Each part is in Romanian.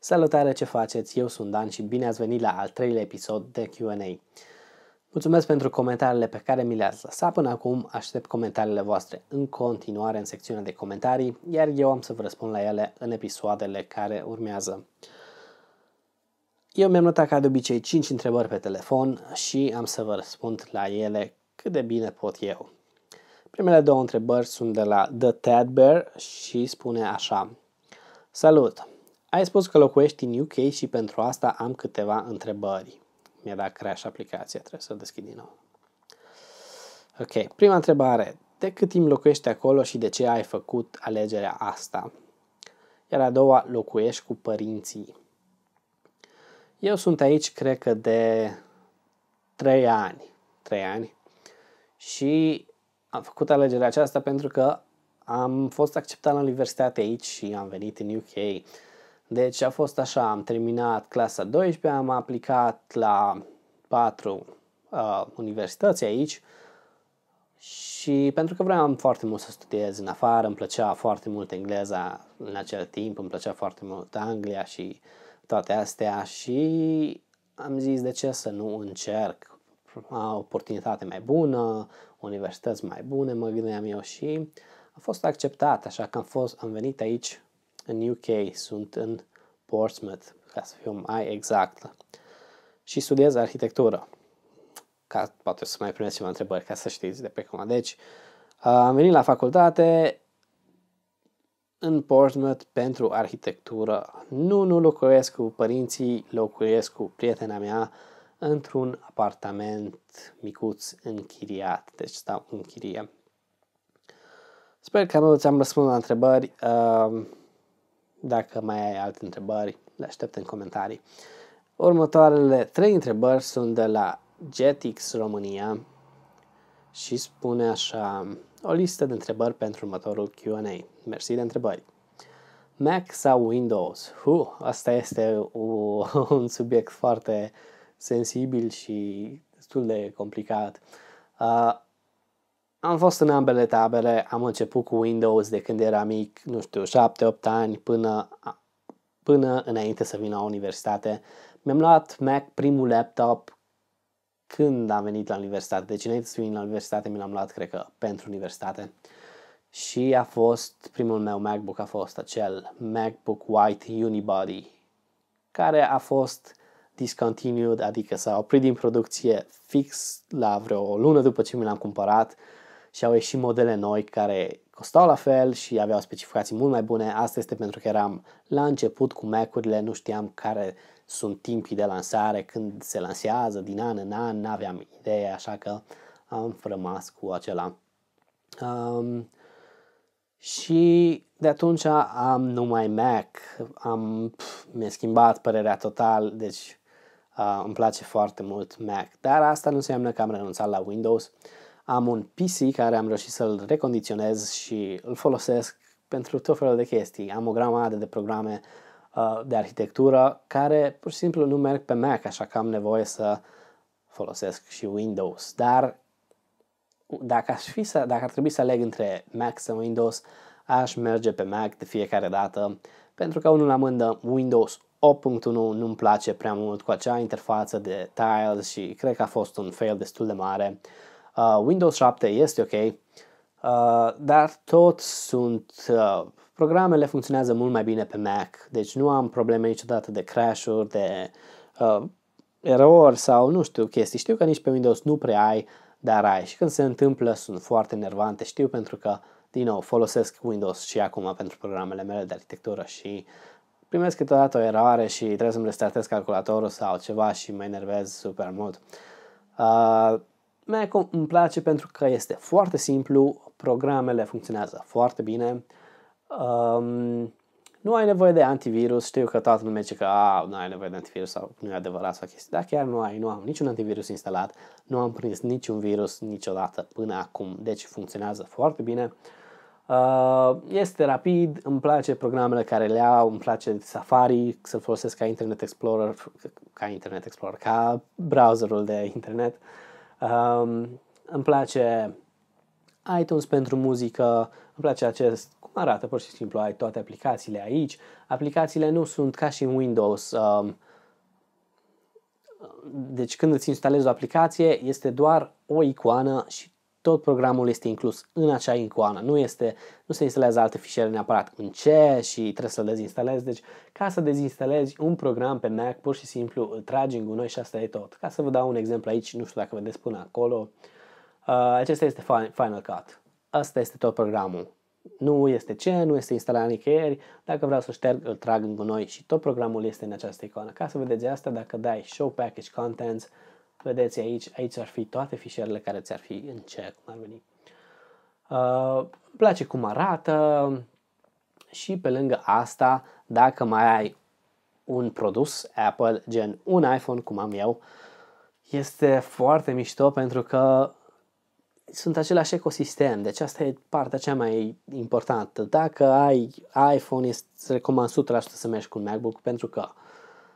Salutare, ce faceți? Eu sunt Dan și bine ați venit la al treilea episod de Q&A. Mulțumesc pentru comentariile pe care mi le-ați lăsat până acum, aștept comentariile voastre în continuare în secțiunea de comentarii, iar eu am să vă răspund la ele în episoadele care urmează. Eu mi-am notat ca de obicei 5 întrebări pe telefon și am să vă răspund la ele cât de bine pot eu. Primele două întrebări sunt de la The Ted Bear și spune așa. Salut! Ai spus că locuiești în UK și pentru asta am câteva întrebări. Mi-a dat crash aplicația, trebuie să o deschid din nou. Ok, prima întrebare. De cât timp locuiești acolo și de ce ai făcut alegerea asta? Iar a doua, locuiești cu părinții. Eu sunt aici, cred că de 3 ani. 3 ani. Și am făcut alegerea aceasta pentru că am fost acceptat la universitate aici și am venit în UK deci a fost așa, am terminat clasa 12, am aplicat la patru uh, universități aici și pentru că vreau foarte mult să studiez în afară, îmi plăcea foarte mult engleza în acel timp, îmi plăcea foarte mult Anglia și toate astea și am zis de ce să nu încerc o oportunitate mai bună, universități mai bune, mă gândeam eu și a fost acceptat, așa că am, fost, am venit aici în UK, sunt în Portsmouth, ca să fiu mai exact, și studiez arhitectură. Ca, poate să mai primesc ceva întrebări, ca să știți de pe cum. Deci, am venit la facultate în Portsmouth pentru arhitectură. Nu, nu locuiesc cu părinții, locuiesc cu prietena mea într-un apartament micuț închiriat. Deci stau în chirie. Sper că nu ți-am răspuns la întrebări. Uh, dacă mai ai alte întrebări, le aștept în comentarii. Următoarele trei întrebări sunt de la Jetix România și spune așa o listă de întrebări pentru următorul Q&A. Mersi de întrebări! Mac sau Windows? Hu, asta este un subiect foarte sensibil și destul de complicat. Uh, am fost în ambele tabere, am început cu Windows de când eram mic, nu știu, 7-8 ani până, până înainte să vin la universitate. Mi-am luat Mac primul laptop când am venit la universitate, deci înainte să vin la universitate mi l-am luat, cred că, pentru universitate. Și a fost, primul meu MacBook a fost acel MacBook White Unibody, care a fost discontinued, adică s-a oprit din producție fix la vreo lună după ce mi l-am cumpărat și au ieșit modele noi care costau la fel și aveau specificații mult mai bune. Asta este pentru că eram la început cu Mac-urile, nu știam care sunt timpii de lansare, când se lansează, din an în an, n-aveam idee, așa că am rămas cu acela. Um, și de atunci am numai Mac, am, pf, mi-a schimbat părerea total, deci uh, îmi place foarte mult Mac, dar asta nu înseamnă că am renunțat la Windows. Uh, am un PC care am reușit să-l recondiționez și îl folosesc pentru tot felul de chestii. Am o grămadă de programe uh, de arhitectură care pur și simplu nu merg pe Mac, așa că am nevoie să folosesc și Windows. Dar dacă, aș fi să, dacă ar trebui să aleg între Mac sau Windows, aș merge pe Mac de fiecare dată, pentru că unul la mândă Windows 8.1 nu-mi place prea mult cu acea interfață de tiles și cred că a fost un fail destul de mare. Uh, Uh, Windows 7 este ok, uh, dar tot sunt... Uh, programele funcționează mult mai bine pe Mac, deci nu am probleme niciodată de crash-uri, de uh, erori sau nu știu chestii. Știu că nici pe Windows nu prea ai, dar ai. Și când se întâmplă sunt foarte nervante, știu pentru că, din nou, folosesc Windows și acum pentru programele mele de arhitectură și primesc câteodată o eroare și trebuie să-mi restartez calculatorul sau ceva și mă enervez super mult. Uh, Macom îmi place pentru că este foarte simplu, programele funcționează foarte bine, um, nu ai nevoie de antivirus, știu că toată lumea zice că a, nu ai nevoie de antivirus sau nu e adevărat sau chestii, dar chiar nu ai, nu am niciun antivirus instalat, nu am prins niciun virus niciodată până acum, deci funcționează foarte bine. Uh, este rapid, îmi place programele care le au, îmi place Safari, să-l folosesc ca Internet Explorer, ca Internet Explorer, ca browserul de internet. Uh, Um, îmi place iTunes pentru muzică, îmi place acest cum arată pur și simplu, ai toate aplicațiile aici. Aplicațiile nu sunt ca și în Windows. Um, deci când îți instalezi o aplicație, este doar o icoană și tot programul este inclus în acea icoană, nu, este, nu se instalează alte fișiere neapărat în ce și trebuie să-l dezinstalezi. Deci, ca să dezinstalezi un program pe Mac, pur și simplu îl tragi în gunoi și asta e tot. Ca să vă dau un exemplu aici, nu știu dacă vedeți până acolo, uh, acesta este Final Cut. Asta este tot programul. Nu este ce, nu este instalat nicăieri. Dacă vreau să șterg, îl trag în gunoi și tot programul este în această icoană. Ca să vedeți asta, dacă dai Show Package Contents, Vedeți aici, aici ar fi toate fișierele care ți-ar fi în cer, cum ar veni. Uh, place cum arată și pe lângă asta, dacă mai ai un produs Apple, gen un iPhone cum am eu, este foarte mișto pentru că sunt același ecosistem, deci asta e partea cea mai importantă. Dacă ai iPhone, îți recomand 100% să mergi cu un MacBook pentru că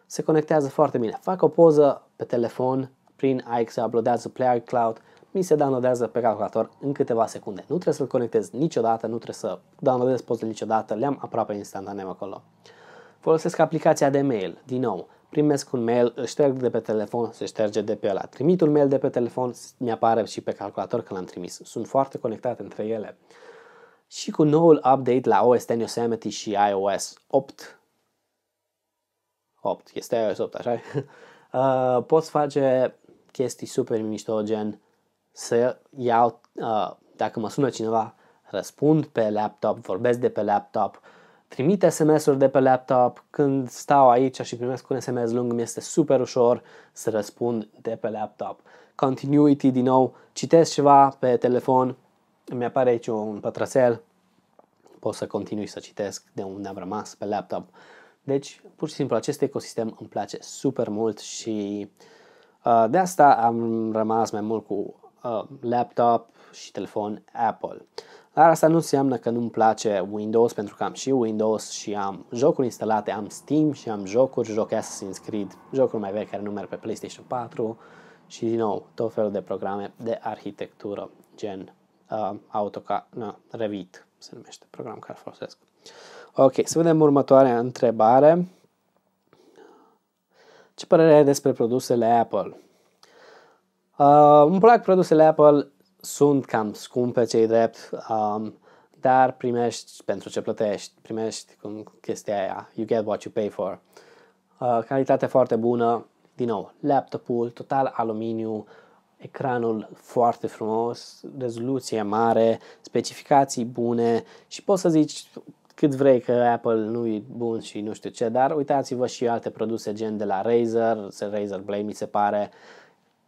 se conectează foarte bine. Fac o poză pe telefon prin AX se uploadează Player Cloud, mi se downloadează pe calculator în câteva secunde. Nu trebuie să-l conectez niciodată, nu trebuie să downloadez poze niciodată, le-am aproape instantaneu acolo. Folosesc aplicația de mail, din nou, primesc un mail, îl șterg de pe telefon, se șterge de pe ăla. Trimit un mail de pe telefon, mi-apare și pe calculator că l-am trimis. Sunt foarte conectate între ele. Și cu noul update la OS X Yosemite și iOS 8, 8, este iOS 8, așa uh, poți face chestii super mișto, gen să iau, uh, dacă mă sună cineva, răspund pe laptop, vorbesc de pe laptop, trimit SMS-uri de pe laptop, când stau aici și primesc un SMS lung, mi este super ușor să răspund de pe laptop. Continuity, din nou, citesc ceva pe telefon, îmi apare aici un pătrăsel, pot să continui să citesc de unde am rămas pe laptop. Deci, pur și simplu, acest ecosistem îmi place super mult și uh, Uh, de asta am rămas mai mult cu uh, laptop și telefon Apple. Dar asta nu înseamnă că nu-mi place Windows, pentru că am și Windows și am jocuri instalate, am Steam și am jocuri, joc Assassin's Creed, jocuri mai vechi care nu merg pe PlayStation 4 și, din nou, tot felul de programe de arhitectură, gen uh, AutoCAD, no, Revit se numește, program care folosesc. Ok, să vedem următoarea întrebare părere despre produsele Apple? Uh, îmi plac produsele Apple, sunt cam scumpe cei drept, um, dar primești pentru ce plătești, primești cum chestia aia, you get what you pay for. Uh, calitate foarte bună, din nou, laptopul total aluminiu, ecranul foarte frumos, rezoluție mare, specificații bune și poți să zici cât vrei că Apple nu e bun și nu știu ce, dar uitați-vă și alte produse gen de la Razer, Razer Blade mi se pare,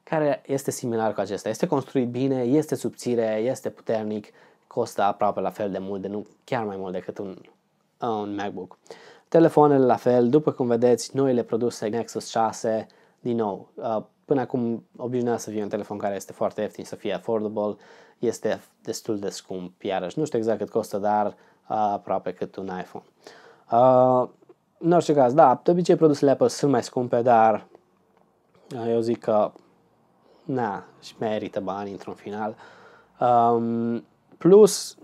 care este similar cu acesta. Este construit bine, este subțire, este puternic, costă aproape la fel de mult, de nu chiar mai mult decât un, un MacBook. Telefoanele la fel, după cum vedeți, noile produse Nexus 6, din nou, uh, până acum obișnuia să fie un telefon care este foarte ieftin, să fie affordable, este destul de scump, iarăși nu știu exact cât costă, dar aproape cât un iPhone. Uh, în orice caz, da, de obicei produsele Apple sunt mai scumpe, dar uh, eu zic că na, și merită bani într-un final. Um, plus,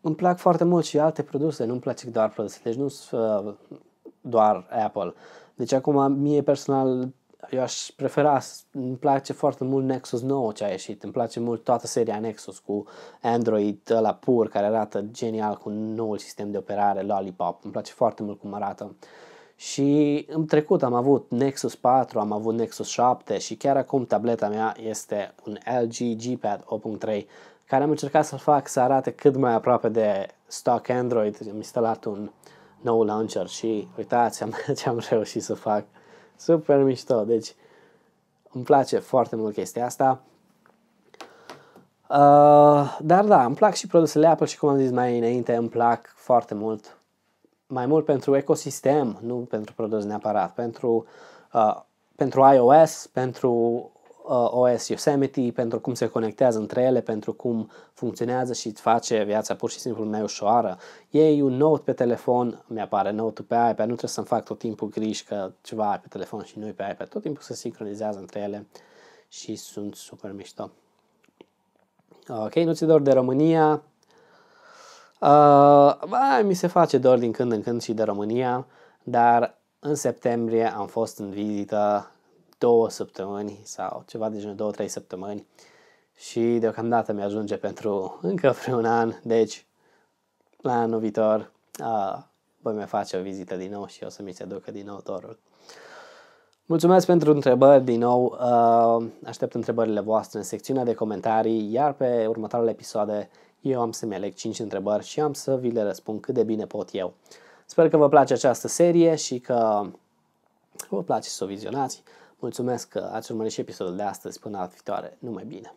îmi plac foarte mult și alte produse, nu-mi place doar produse, deci nu uh, doar Apple. Deci acum, mie personal, eu aș prefera, îmi place foarte mult Nexus 9 ce a ieșit, îmi place mult toată seria Nexus cu Android la pur care arată genial cu noul sistem de operare Lollipop, îmi place foarte mult cum arată. Și în trecut am avut Nexus 4, am avut Nexus 7 și chiar acum tableta mea este un LG G-Pad 8.3 care am încercat să-l fac să arate cât mai aproape de stock Android. Am instalat un nou launcher și uitați ce am reușit să fac super mișto. Deci îmi place foarte mult chestia asta. Uh, dar da, îmi plac și produsele Apple și cum am zis mai înainte, îmi plac foarte mult. Mai mult pentru ecosistem, nu pentru produs neapărat. Pentru, uh, pentru iOS, pentru Uh, OS Yosemite, pentru cum se conectează între ele, pentru cum funcționează și îți face viața pur și simplu mai ușoară. Ei un note pe telefon, mi-apare note pe iPad, nu trebuie să-mi fac tot timpul griji că ceva ai pe telefon și nu pe iPad, tot timpul se sincronizează între ele și sunt super mișto. Ok, nu ți dor de România? Uh, bă, mi se face dor din când în când și de România, dar în septembrie am fost în vizită două săptămâni sau ceva de genul două, trei săptămâni și deocamdată mi-ajunge pentru încă vreun an, deci la anul viitor a, voi mai face o vizită din nou și o să mi se aducă din nou dorul. Mulțumesc pentru întrebări din nou, aștept întrebările voastre în secțiunea de comentarii, iar pe următoarele episoade eu am să-mi aleg 5 întrebări și am să vi le răspund cât de bine pot eu. Sper că vă place această serie și că vă place să o vizionați. Mulțumesc că ați urmărit și episodul de astăzi. Până la viitoare, numai bine!